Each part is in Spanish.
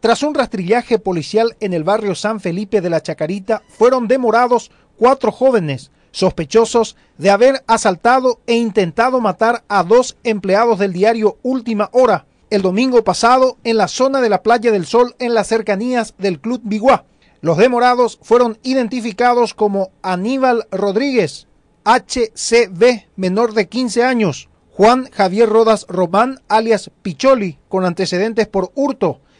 Tras un rastrillaje policial en el barrio San Felipe de la Chacarita, fueron demorados cuatro jóvenes sospechosos de haber asaltado e intentado matar a dos empleados del diario Última Hora el domingo pasado en la zona de la Playa del Sol en las cercanías del Club Biguá. Los demorados fueron identificados como Aníbal Rodríguez, HCB, menor de 15 años, Juan Javier Rodas Román, alias Picholi, con antecedentes por hurto,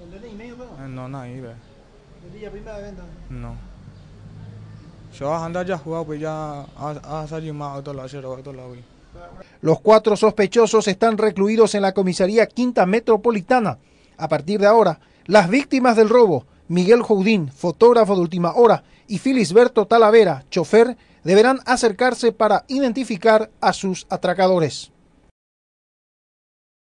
Eh, no, No. pues ya a Los cuatro sospechosos están recluidos en la comisaría Quinta Metropolitana. A partir de ahora, las víctimas del robo, Miguel Joudín, fotógrafo de última hora, y Filisberto Talavera, chofer, deberán acercarse para identificar a sus atracadores.